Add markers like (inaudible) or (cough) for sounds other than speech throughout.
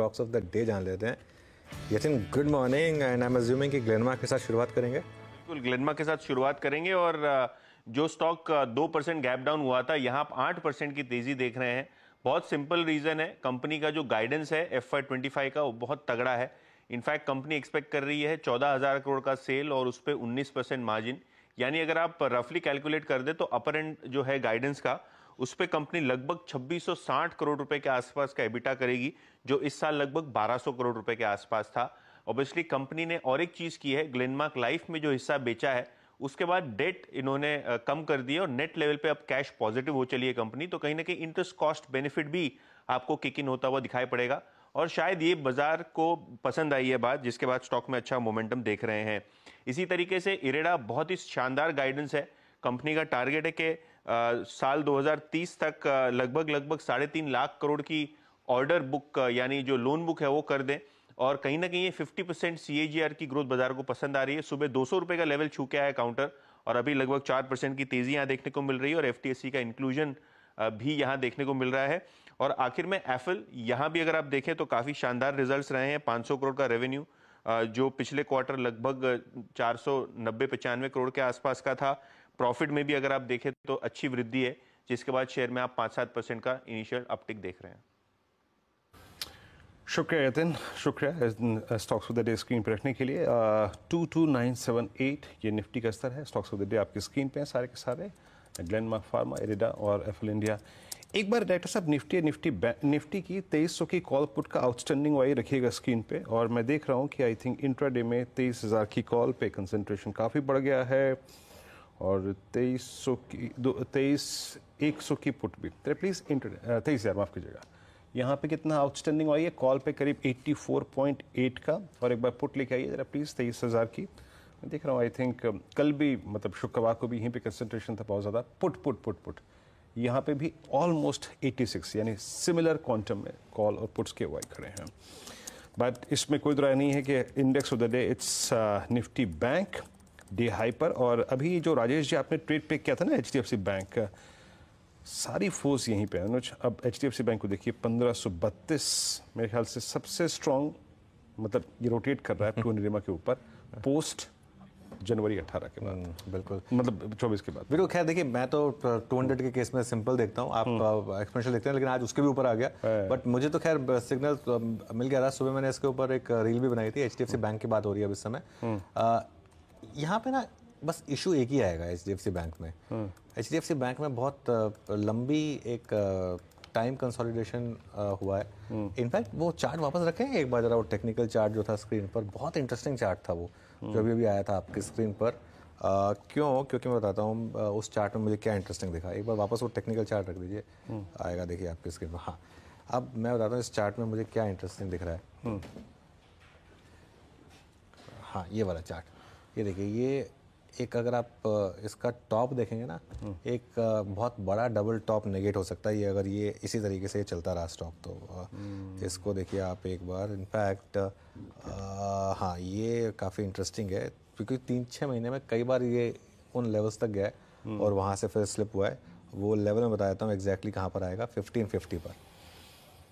Stocks of the day जान लेते हैं Yatin good morning and I am assuming कि ग्लेनमा के साथ शुरुआत करेंगे बिल्कुल ग्लेनमा के साथ शुरुआत करेंगे और जो स्टॉक दो परसेंट गैप डाउन हुआ था यहाँ आप आठ परसेंट की तेजी देख रहे हैं बहुत सिंपल रीज़न है कंपनी का जो गाइडेंस है एफ आई ट्वेंटी फाइव का वो बहुत तगड़ा है इनफैक्ट कंपनी एक्सपेक्ट कर रही है चौदह हज़ार करोड़ का सेल और उस पर उन्नीस परसेंट मार्जिन यानी अगर आप रफली कैलकुलेट कर दे तो अपर एंड जो है गाइडेंस का उस पर कंपनी लगभग 2660 करोड़ रुपए के आसपास का एबिटा करेगी जो इस साल लगभग 1200 करोड़ रुपए के आसपास था ऑब्वियसली कंपनी ने और एक चीज़ की है ग्लेनमार्क लाइफ में जो हिस्सा बेचा है उसके बाद डेट इन्होंने कम कर दिया और नेट लेवल पे अब कैश पॉजिटिव हो चली है कंपनी तो कहीं ना कहीं इंटरेस्ट कॉस्ट बेनिफिट भी आपको किक इन होता हुआ दिखाई पड़ेगा और शायद ये बाजार को पसंद आई है बात जिसके बाद स्टॉक में अच्छा मोमेंटम देख रहे हैं इसी तरीके से इरेडा बहुत ही शानदार गाइडेंस है कंपनी का टारगेट है कि साल 2030 तक लगभग लगभग साढ़े तीन लाख करोड़ की ऑर्डर बुक यानी जो लोन बुक है वो कर दें और कहीं ना कहीं ये 50 परसेंट सी की ग्रोथ बाजार को पसंद आ रही है सुबह दो सौ का लेवल छू के आया काउंटर और अभी लगभग चार परसेंट की तेजी यहाँ देखने को मिल रही है और एफ का इंक्लूजन भी यहाँ देखने को मिल रहा है और आखिर में एफल यहाँ भी अगर आप देखें तो काफ़ी शानदार रिजल्ट रहे हैं पाँच करोड़ का रेवेन्यू जो पिछले क्वार्टर लगभग चार सौ नब्बे पचानवे करोड़ के आसपास का था प्रॉफिट में भी अगर आप देखें तो अच्छी वृद्धि है जिसके बाद शेयर में आप पाँच सात परसेंट का इनिशियल अपटिक देख रहे हैं शुक्रिया यतिन शुक्रिया stocks of the day screen पर रखने के लिए two two nine seven eight ये निफ्टी का स्तर है स्टॉक्स ऑफ द डे आपकी स्क्रीन पे हैं सारे के सारे ग्लैंडमार्क फार्मा एरिडा और एफल इंडिया एक बार डायरेक्टर साहब निफ्टी निफ्टी निफ्टी की तेईस सौ की कॉल पुट का आउटस्टैंडिंग वाई रखिएगा स्क्रीन पे और मैं देख रहा हूँ कि आई थिंक डे में हजार की कॉल पे कंसनट्रेशन काफ़ी बढ़ गया है और तेईस सौ की दो तेईस एक सौ की पुट भी प्लीज़ इंटरनेट uh, तेईस हज़ार माफ़ कीजिएगा यहाँ पे कितना आउटस्टैंडिंग आई है कॉल पे करीब 84.8 का और एक बार पुट लेके आइए ज़रा प्लीज़ तेईस हज़ार की मैं देख रहा हूँ आई थिंक uh, कल भी मतलब शुक्रवार को भी यहीं पे कंसंट्रेशन था बहुत ज़्यादा पुट पुट पुट पुट यहाँ पे भी ऑलमोस्ट 86 यानी सिमिलर क्वांटम में कॉल और पुट्स के वाई खड़े हैं बट इसमें कोई दुराय नहीं है कि index of the day it's Nifty bank day high पर और अभी जो राजेश जी आपने ट्रेड पे किया था ना एच बैंक सारी फोर्स यहीं पे है अनुज अब एच बैंक को देखिए पंद्रह मेरे ख्याल से सबसे स्ट्रॉन्ग मतलब ये रोटेट कर रहा है टू निरिमा के ऊपर पोस्ट जनवरी 18 के बाद हम्म, बिल्कुल मतलब 24 के बाद बिल्कुल खैर देखिए मैं तो 200 के केस में सिंपल देखता हूँ आप एक्सपेंशन हम्म। देखते हैं लेकिन आज उसके भी ऊपर आ गया बट मुझे तो खैर सिग्नल मिल गया रहा सुबह मैंने इसके ऊपर एक रील भी बनाई थी एच बैंक हम्म। की बात हो रही है अब इस समय यहाँ पे ना बस इशू एक ही आएगा एच बैंक में एच हम्म। बैंक में बहुत लंबी एक टाइम कंसोलिडेशन हुआ है इनफैक्ट हम्म। वो चार्ट वापस रखें एक बार जरा वो टेक्निकल चार्ट जो था स्क्रीन पर बहुत इंटरेस्टिंग चार्ट था वो जो हम्म। अभी अभी आया था आपकी स्क्रीन पर Uh, क्यों क्योंकि मैं बताता हूँ उस चार्ट में मुझे क्या इंटरेस्टिंग दिखा एक बार वापस वो टेक्निकल चार्ट रख दीजिए आएगा देखिए आपकी स्क्रीन पर हाँ अब मैं बताता हूँ इस चार्ट में मुझे क्या इंटरेस्टिंग दिख रहा है हाँ ये वाला चार्ट ये देखिए ये एक अगर आप इसका टॉप देखेंगे ना हम्म। एक बहुत बड़ा डबल टॉप नेगेट हो सकता है ये अगर ये इसी तरीके से चलता रहा स्टॉक तो हम्म। इसको देखिए आप एक बार इनफैक्ट हाँ ये काफ़ी इंटरेस्टिंग है क्योंकि तीन छः महीने में कई बार ये उन लेवल्स तक गया हम्म। और वहाँ से फिर स्लिप हुआ है वो लेवल मैं बता देता हूँ एग्जैक्टली कहाँ पर आएगा फिफ्टीन फिफ्टी पर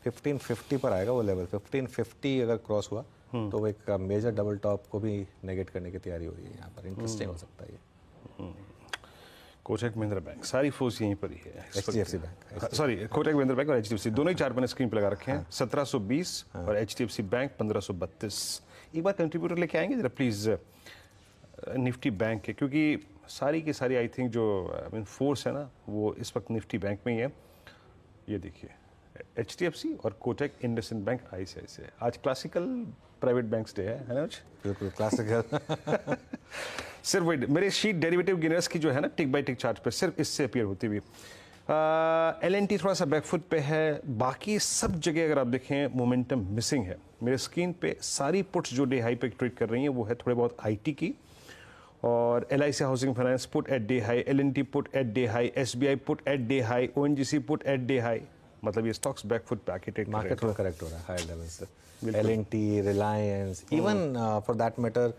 फिफ्टीन फिफ्टी पर आएगा वो लेवल फिफ्टीन फिफ्टी अगर क्रॉस हुआ तो एक मेजर डबल टॉप को भी नेगेट करने की तैयारी हो रही है यहाँ पर इंटरेस्टिंग हो hmm. सकता है कोटक महिंद्रा बैंक सारी फोर्स यहीं पर ही है H bank sorry Kotak Mahindra bank और एच दोनों ही चार मैंने स्क्रीन पर लगा रखे हैं हाँ। सत्रह सौ बीस हाँ। और H D F C bank पंद्रह सौ बत्तीस एक बार कंट्रीब्यूटर लेके आएंगे जरा प्लीज़ निफ्टी बैंक है क्योंकि सारी की सारी आई थिंक जो आई मीन फोर्स है ना वो इस वक्त निफ्टी बैंक में ही है ये देखिए एच डी एफ सी और Kotak IndusInd bank I C I आज क्लासिकल प्राइवेट बैंक्स डे है ना बिल्कुल क्लासिकल (laughs) सिर्फ वही मेरे शीट डेरिवेटिव गिनर्स की जो है ना टिक बाई टिक चार्ज पर सिर्फ इससे अपियर होती हुई एल एन टी थोड़ा सा बैकफुट पे है बाकी सब जगह अगर आप देखें मोमेंटम मिसिंग है मेरे स्क्रीन पे सारी पुट्स जो डे हाई पे ट्रेड कर रही हैं वो है थोड़े बहुत आईटी की और L I C housing finance put at day high L N T put at day high S B I put at day high O N G C put at day high मतलब ये stocks back foot back market में correct हो रहा है high level से L N T Reliance even for that matter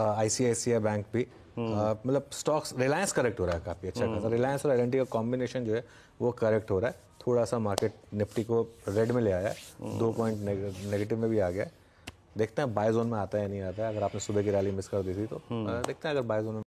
I C C I I bank भी hmm. uh, मतलब stocks Reliance correct हो रहा है काफ़ी अच्छा खासा रिलायंस हम्म। और एल एन टी का कॉम्बिनेशन जो है वो करेक्ट हो रहा है थोड़ा सा मार्केट निफ्टी को रेड में ले आया है हम्म। दो पॉइंट नेगेटिव में भी आ गया है देखते हैं बाय जोन में आता है या नहीं आता है अगर आपने सुबह की रैली मिस कर दी थी तो uh, देखते हैं अगर बाय जोन में